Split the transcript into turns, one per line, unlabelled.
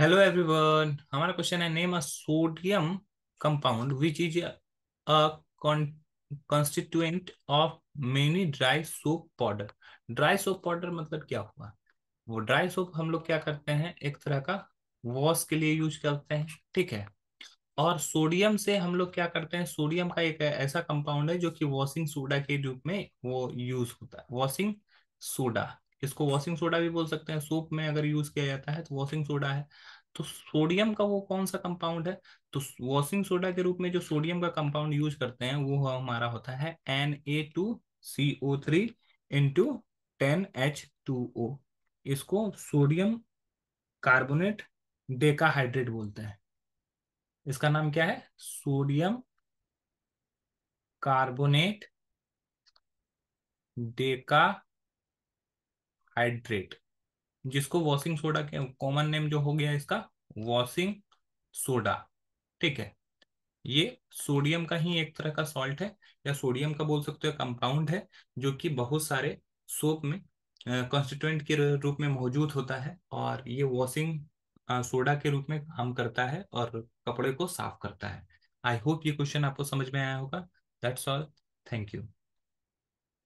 hello everyone हमारा question है name a sodium compound which is a constituent of many dry soap powder dry soap powder मतलब क्या हुआ वो dry soap हम लोग क्या करते हैं एक तरह का वॉश के लिए यूज करते हैं ठीक है और सोडियम से हम लोग क्या करते हैं सोडियम का एक ऐसा कंपाउंड है जो कि वॉशिंग सोडा के रूप में वो यूज होता है वॉशिंग सोडा इसको वॉशिंग सोडा भी बोल सकते हैं सूप में अगर यूज किया जाता है तो वॉशिंग सोडा है तो सोडियम का वो कौन सा कंपाउंड है तो वॉशिंग सोडा के रूप में जो सोडियम का कंपाउंड यूज करते हैं वो हमारा होता है N A two C O three into ten H two O इसको सोडियम कार्बोनेट डेकाहाइड्रेट बोलते हैं इसका नाम क्या है सोडियम कार्बोनेट डेका हाइड्रेट जिसको वॉशिंग सोडा के कॉमन नेम जो हो गया इसका वॉशिंग सोडा ठीक है ये सोडियम का ही एक तरह का सॉल्ट है या सोडियम का बोल सकते हो कंपाउंड है जो कि बहुत सारे सोप में कॉन्स्टिट्यूंट के रूप में मौजूद होता है और ये वॉशिंग सोडा के रूप में काम करता है और कपड़े को साफ करता है आई होप ये क्वेश्चन आपको समझ में आया होगा दैट्स ऑल थैंक यू